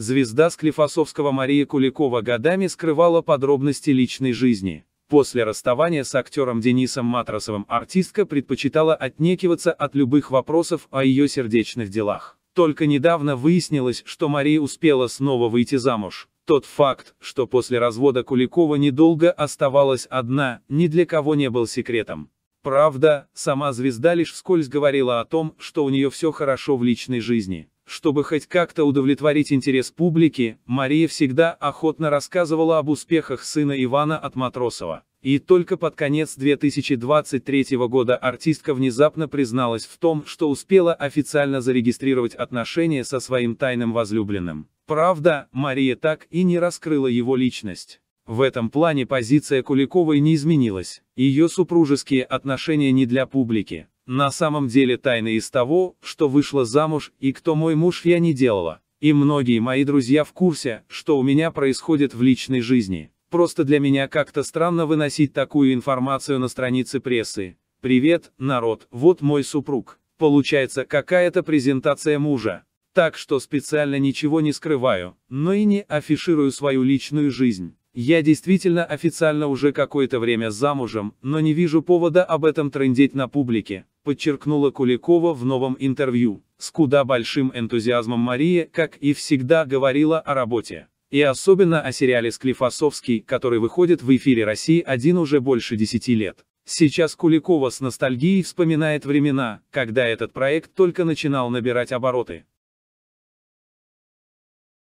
Звезда Склифосовского Мария Куликова годами скрывала подробности личной жизни. После расставания с актером Денисом Матросовым артистка предпочитала отнекиваться от любых вопросов о ее сердечных делах. Только недавно выяснилось, что Мария успела снова выйти замуж. Тот факт, что после развода Куликова недолго оставалась одна, ни для кого не был секретом. Правда, сама звезда лишь вскользь говорила о том, что у нее все хорошо в личной жизни. Чтобы хоть как-то удовлетворить интерес публики, Мария всегда охотно рассказывала об успехах сына Ивана от Матросова. И только под конец 2023 года артистка внезапно призналась в том, что успела официально зарегистрировать отношения со своим тайным возлюбленным. Правда, Мария так и не раскрыла его личность. В этом плане позиция Куликовой не изменилась. Ее супружеские отношения не для публики. На самом деле тайны из того, что вышла замуж, и кто мой муж я не делала. И многие мои друзья в курсе, что у меня происходит в личной жизни. Просто для меня как-то странно выносить такую информацию на странице прессы. Привет, народ, вот мой супруг. Получается какая-то презентация мужа. Так что специально ничего не скрываю, но и не афиширую свою личную жизнь. Я действительно официально уже какое-то время замужем, но не вижу повода об этом трындеть на публике, подчеркнула Куликова в новом интервью. С куда большим энтузиазмом Мария, как и всегда, говорила о работе. И особенно о сериале «Склифосовский», который выходит в эфире России один уже больше десяти лет. Сейчас Куликова с ностальгией вспоминает времена, когда этот проект только начинал набирать обороты.